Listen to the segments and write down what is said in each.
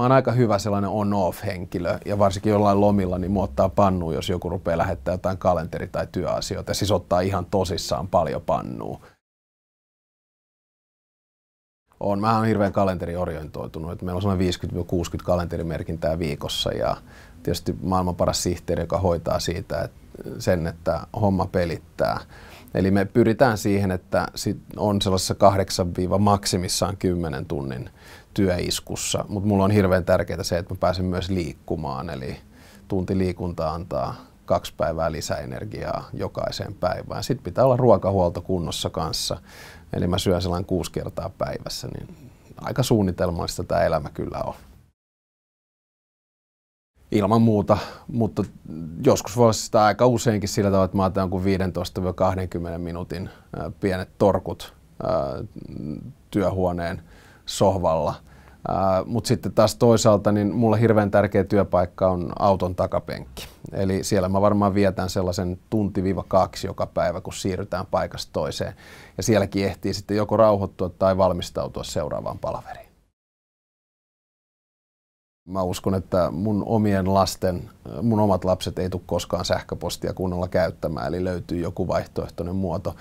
mä oon aika hyvä sellainen on-off-henkilö ja varsinkin jollain lomilla niin muottaa pannu, jos joku rupeaa lähettää jotain kalenteri- tai työasioita. Siis ottaa ihan tosissaan paljon pannua. On, mä oon hirveän kalenteriorientoitunut. Että meillä on sellainen 50-60 kalenterimerkintää viikossa ja tietysti maailman paras sihteeri, joka hoitaa siitä että sen, että homma pelittää. Eli me pyritään siihen, että sit on sellaisessa 8 maksimissaan 10 tunnin työiskussa, mutta mulla on hirveän tärkeää se, että mä pääsen myös liikkumaan, eli tunti liikuntaa antaa kaksi päivää lisäenergiaa jokaiseen päivään. Sitten pitää olla ruokahuolto kunnossa kanssa, eli mä syön sellainen kuusi kertaa päivässä, niin aika suunnitelmallista tämä elämä kyllä on ilman muuta, mutta joskus voi olla sitä siis aika useinkin sillä tavalla, että mä otan kuin 15-20 minuutin pienet torkut työhuoneen sohvalla. Mutta sitten taas toisaalta, niin mulla hirveän tärkeä työpaikka on auton takapenkki. Eli siellä mä varmaan vietän sellaisen tunti-kaksi joka päivä, kun siirrytään paikasta toiseen. Ja sielläkin ehtii sitten joko rauhoittua tai valmistautua seuraavaan palaveriin. Mä uskon, että mun omien lasten, mun omat lapset ei tule koskaan sähköpostia kunnolla käyttämään, eli löytyy joku vaihtoehtoinen muoto.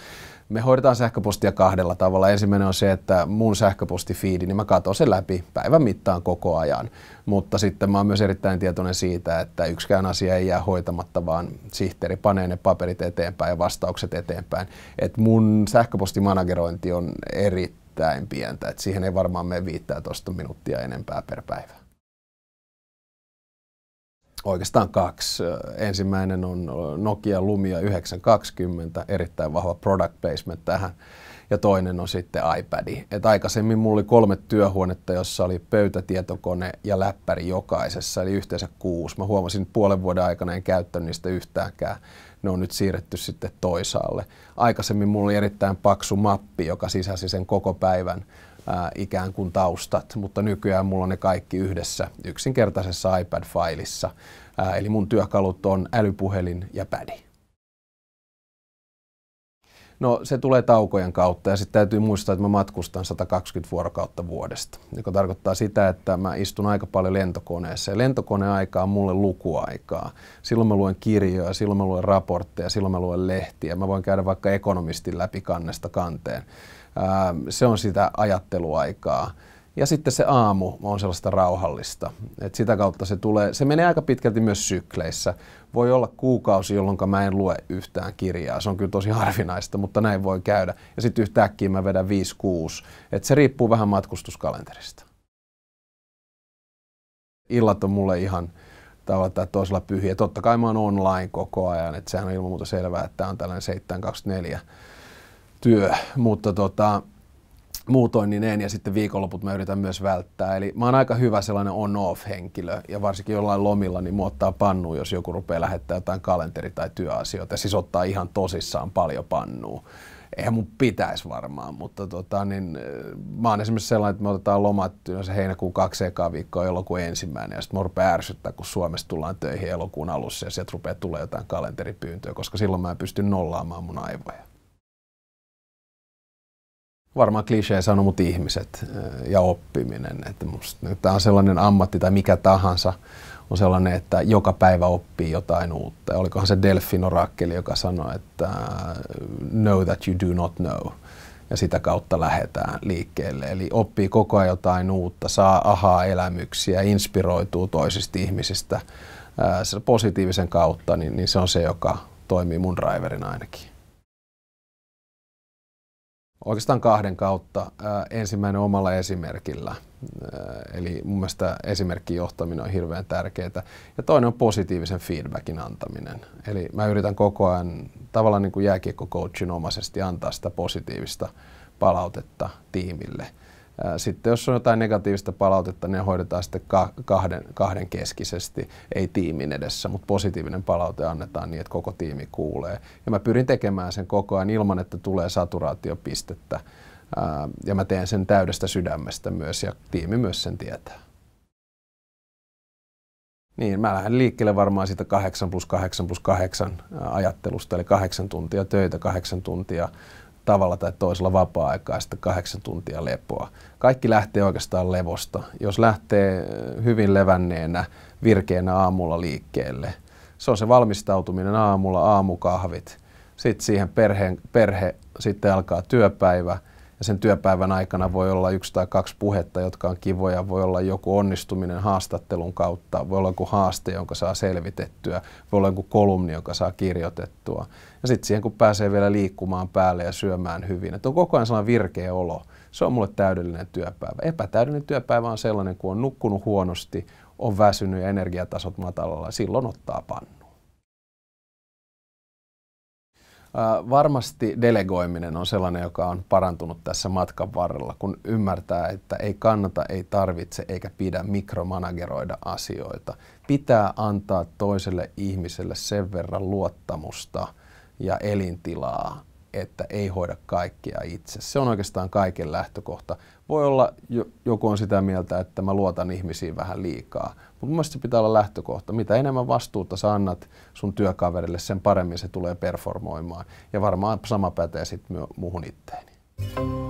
Me hoidetaan sähköpostia kahdella tavalla. Ensimmäinen on se, että mun sähköpostifiidi, niin mä katson sen läpi päivän mittaan koko ajan. Mutta sitten mä oon myös erittäin tietoinen siitä, että yksikään asia ei jää hoitamatta, vaan sihteeri panee ne paperit eteenpäin ja vastaukset eteenpäin. Et mun sähköpostimanagerointi on erittäin pientä, että siihen ei varmaan mene 15 minuuttia enempää per päivä. Oikeastaan kaksi. Ensimmäinen on Nokia Lumia 920, erittäin vahva product placement tähän. Ja toinen on sitten iPad. Et aikaisemmin mulla oli kolme työhuonetta, jossa oli pöytätietokone ja läppäri jokaisessa, eli yhteensä kuusi. Mä huomasin, että puolen vuoden aikana en käyttänyt niistä yhtäänkään. Ne on nyt siirretty sitten toisaalle. Aikaisemmin mulla oli erittäin paksu mappi, joka sisäsi sen koko päivän ikään kuin taustat, mutta nykyään mulla on ne kaikki yhdessä yksinkertaisessa iPad-failissa. Eli mun työkalut on älypuhelin ja pädi. No se tulee taukojen kautta ja sitten täytyy muistaa, että mä matkustan 120 vuorokautta vuodesta, joka tarkoittaa sitä, että mä istun aika paljon lentokoneessa ja lentokoneaika on mulle lukuaikaa. Silloin mä luen kirjoja, silloin mä luen raportteja, silloin mä luen lehtiä. Mä voin käydä vaikka ekonomistin läpi kannesta kanteen. Se on sitä ajatteluaikaa. Ja sitten se aamu on sellaista rauhallista. Et sitä kautta se tulee, se menee aika pitkälti myös sykleissä. Voi olla kuukausi, jolloin mä en lue yhtään kirjaa. Se on kyllä tosi harvinaista, mutta näin voi käydä. Ja sitten yhtäkkiä mä vedän 5-6. Et se riippuu vähän matkustuskalenterista. Illat on mulle ihan tavalla tai toisella pyhiä. Totta kai mä oon online koko ajan, että sehän on ilman muuta selvää, että tämä on tällainen 724 työ, mutta tota, muutoin niin en, ja sitten viikonloput mä yritän myös välttää. Eli mä oon aika hyvä sellainen on-off-henkilö, ja varsinkin jollain lomilla niin muottaa pannu, jos joku rupeaa lähettää jotain kalenteri- tai työasioita, siis ottaa ihan tosissaan paljon pannua. Eihän mun pitäisi varmaan, mutta tota, niin, mä oon esimerkiksi sellainen, että me otetaan lomat yleensä heinäkuun kaksi ekaa viikkoa, elokuun ensimmäinen, ja sitten mä rupeaa ärsyttää, kun Suomessa tullaan töihin elokuun alussa, ja sieltä rupeaa tulee jotain kalenteripyyntöä, koska silloin mä pystyn nollaamaan mun aivoja varmaan klisee sano, mutta ihmiset ja oppiminen. Että musta, tämä on sellainen ammatti tai mikä tahansa on sellainen, että joka päivä oppii jotain uutta. Ja olikohan se Delfin orakkeli, joka sanoi, että know that you do not know. Ja sitä kautta lähdetään liikkeelle. Eli oppii koko ajan jotain uutta, saa ahaa elämyksiä, inspiroituu toisista ihmisistä positiivisen kautta, niin, niin se on se, joka toimii mun driverin ainakin. Oikeastaan kahden kautta. Ensimmäinen omalla esimerkillä. Eli mun mielestä esimerkki johtaminen on hirveän tärkeää. Ja toinen on positiivisen feedbackin antaminen. Eli mä yritän koko ajan tavallaan niin kuin jääkiekko-coachin omaisesti antaa sitä positiivista palautetta tiimille – sitten jos on jotain negatiivista palautetta, ne hoidetaan sitten kahden, kahden keskisesti, ei tiimin edessä, mutta positiivinen palaute annetaan niin, että koko tiimi kuulee. Ja mä pyrin tekemään sen koko ajan ilman, että tulee saturaatiopistettä. Ja mä teen sen täydestä sydämestä myös ja tiimi myös sen tietää. Niin, mä lähden liikkeelle varmaan siitä 8 plus 8 plus 8 ajattelusta, eli 8 tuntia töitä, 8 tuntia tavalla tai toisella vapaa-aikaa sitten kahdeksan tuntia lepoa. Kaikki lähtee oikeastaan levosta. Jos lähtee hyvin levänneenä, virkeänä aamulla liikkeelle, se on se valmistautuminen aamulla, aamukahvit. Sitten siihen perheen, perhe, sitten alkaa työpäivä – ja sen työpäivän aikana voi olla yksi tai kaksi puhetta, jotka on kivoja, voi olla joku onnistuminen haastattelun kautta, voi olla joku haaste, jonka saa selvitettyä, voi olla joku kolumni, jonka saa kirjoitettua. Ja sitten siihen, kun pääsee vielä liikkumaan päälle ja syömään hyvin, että on koko ajan sellainen virkeä olo. Se on mulle täydellinen työpäivä. Epätäydellinen työpäivä on sellainen, kun on nukkunut huonosti, on väsynyt ja energiatasot matalalla, silloin ottaa pannu. Varmasti delegoiminen on sellainen, joka on parantunut tässä matkan varrella, kun ymmärtää, että ei kannata, ei tarvitse eikä pidä mikromanageroida asioita. Pitää antaa toiselle ihmiselle sen verran luottamusta ja elintilaa, että ei hoida kaikkea itse. Se on oikeastaan kaiken lähtökohta. Voi olla, joku on sitä mieltä, että mä luotan ihmisiin vähän liikaa. Mutta mun se pitää olla lähtökohta. Mitä enemmän vastuuta sä annat sun työkaverille, sen paremmin se tulee performoimaan. Ja varmaan sama pätee sitten muuhun itteeni.